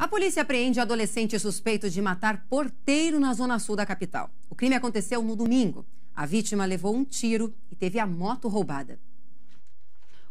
A polícia apreende adolescente suspeito de matar porteiro na zona sul da capital. O crime aconteceu no domingo. A vítima levou um tiro e teve a moto roubada.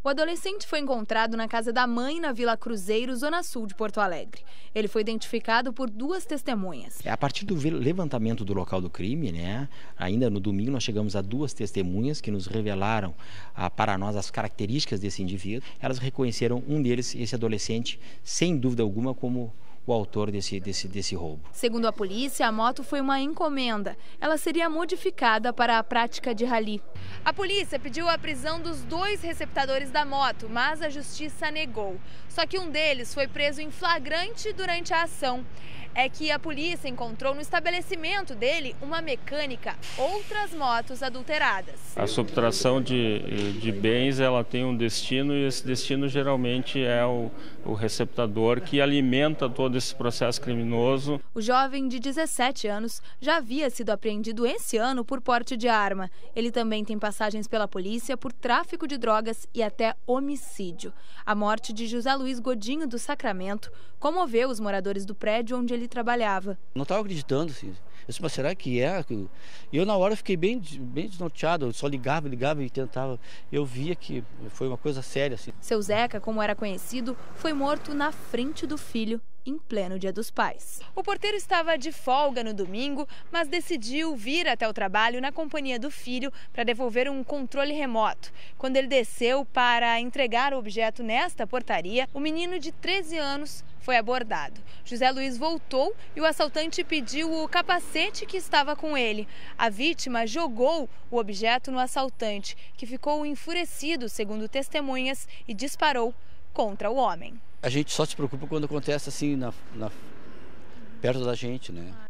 O adolescente foi encontrado na casa da mãe, na Vila Cruzeiro, zona sul de Porto Alegre. Ele foi identificado por duas testemunhas. É, a partir do levantamento do local do crime, né, ainda no domingo, nós chegamos a duas testemunhas que nos revelaram ah, para nós as características desse indivíduo. Elas reconheceram um deles, esse adolescente, sem dúvida alguma, como o autor desse, desse, desse roubo. Segundo a polícia, a moto foi uma encomenda. Ela seria modificada para a prática de rali. A polícia pediu a prisão dos dois receptadores da moto, mas a justiça negou. Só que um deles foi preso em flagrante durante a ação é que a polícia encontrou no estabelecimento dele uma mecânica, outras motos adulteradas. A subtração de, de bens ela tem um destino e esse destino geralmente é o, o receptador que alimenta todo esse processo criminoso. O jovem de 17 anos já havia sido apreendido esse ano por porte de arma. Ele também tem passagens pela polícia por tráfico de drogas e até homicídio. A morte de José Luiz Godinho do Sacramento comoveu os moradores do prédio onde ele ele trabalhava. Não estava acreditando, assim. Eu disse, mas será que é? Eu na hora fiquei bem, bem desnorteado, eu só ligava, ligava e tentava. Eu via que foi uma coisa séria, assim. Seu Zeca, como era conhecido, foi morto na frente do filho em pleno Dia dos Pais. O porteiro estava de folga no domingo, mas decidiu vir até o trabalho na companhia do filho para devolver um controle remoto. Quando ele desceu para entregar o objeto nesta portaria, o menino de 13 anos foi abordado. José Luiz voltou e o assaltante pediu o capacete que estava com ele. A vítima jogou o objeto no assaltante, que ficou enfurecido, segundo testemunhas, e disparou contra o homem. A gente só se preocupa quando acontece assim na, na perto da gente, né?